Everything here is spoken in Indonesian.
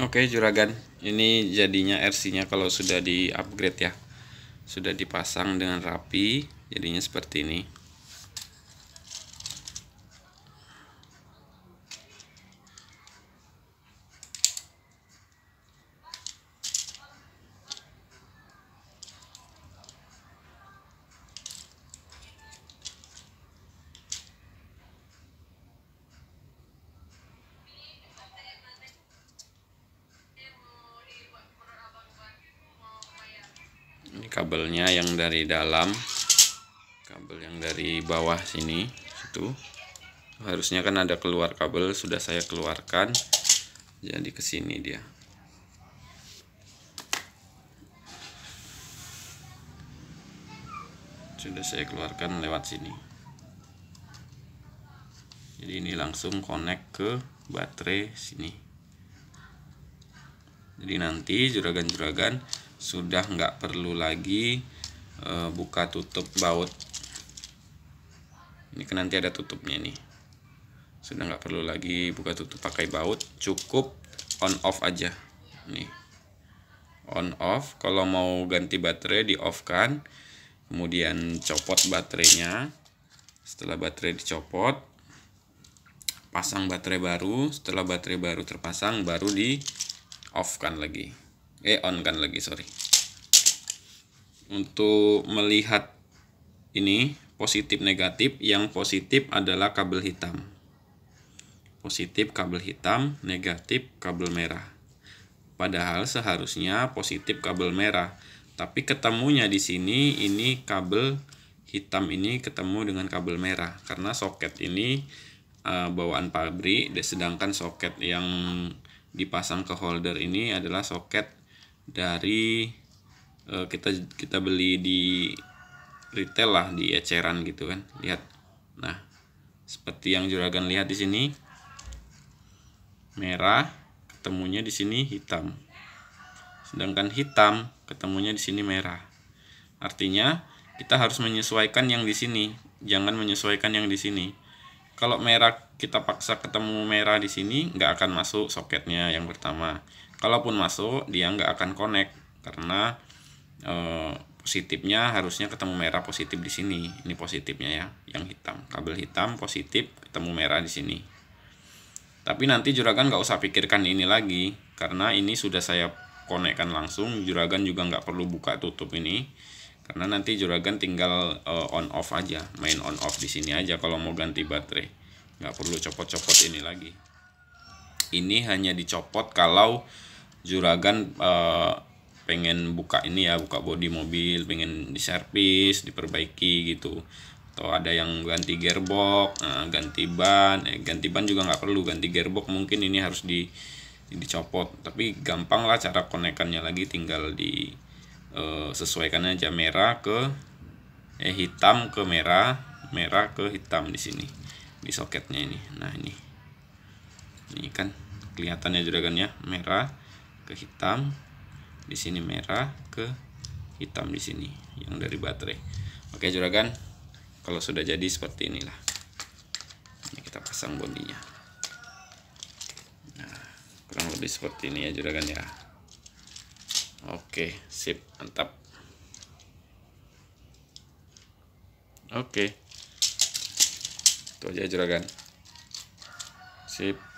Oke juragan, ini jadinya RC-nya kalau sudah di upgrade ya, sudah dipasang dengan rapi, jadinya seperti ini. kabelnya yang dari dalam kabel yang dari bawah sini itu harusnya kan ada keluar kabel sudah saya keluarkan jadi ke sini dia sudah saya keluarkan lewat sini jadi ini langsung connect ke baterai sini jadi nanti juragan-juragan sudah nggak perlu lagi e, buka tutup baut ini kan nanti ada tutupnya nih sudah nggak perlu lagi buka tutup pakai baut cukup on off aja nih on off kalau mau ganti baterai di off kan kemudian copot baterainya setelah baterai dicopot pasang baterai baru setelah baterai baru terpasang baru di off kan lagi eh on kan lagi sorry untuk melihat ini positif negatif yang positif adalah kabel hitam positif kabel hitam negatif kabel merah padahal seharusnya positif kabel merah tapi ketemunya di sini ini kabel hitam ini ketemu dengan kabel merah karena soket ini uh, bawaan pabrik sedangkan soket yang dipasang ke holder ini adalah soket dari uh, kita kita beli di retail lah di eceran gitu kan lihat nah seperti yang juragan lihat di sini merah ketemunya di sini hitam sedangkan hitam ketemunya di sini merah artinya kita harus menyesuaikan yang di sini jangan menyesuaikan yang di sini kalau merah kita paksa ketemu merah di sini nggak akan masuk soketnya yang pertama kalaupun masuk dia nggak akan connect karena e, positifnya harusnya ketemu merah positif di sini ini positifnya ya yang hitam kabel hitam positif ketemu merah di sini tapi nanti juragan nggak usah pikirkan ini lagi karena ini sudah saya konekkan langsung juragan juga nggak perlu buka tutup ini karena nanti juragan tinggal uh, on off aja main on off di sini aja kalau mau ganti baterai nggak perlu copot-copot ini lagi ini hanya dicopot kalau juragan uh, pengen buka ini ya buka bodi mobil pengen diservis diperbaiki gitu atau ada yang ganti gearbox eh, ganti ban eh, ganti ban juga nggak perlu ganti gearbox mungkin ini harus di dicopot tapi gampang lah cara konekannya lagi tinggal di Eh, sesuaikan aja merah ke eh hitam ke merah merah ke hitam di sini di soketnya ini nah ini ini kan kelihatannya juragan ya merah ke hitam di sini merah ke hitam di sini yang dari baterai oke juragan kalau sudah jadi seperti inilah ini kita pasang bodinya nah kurang lebih seperti ini ya juragan ya Oke, sip, mantap. Oke. Itu aja juragan. Sip.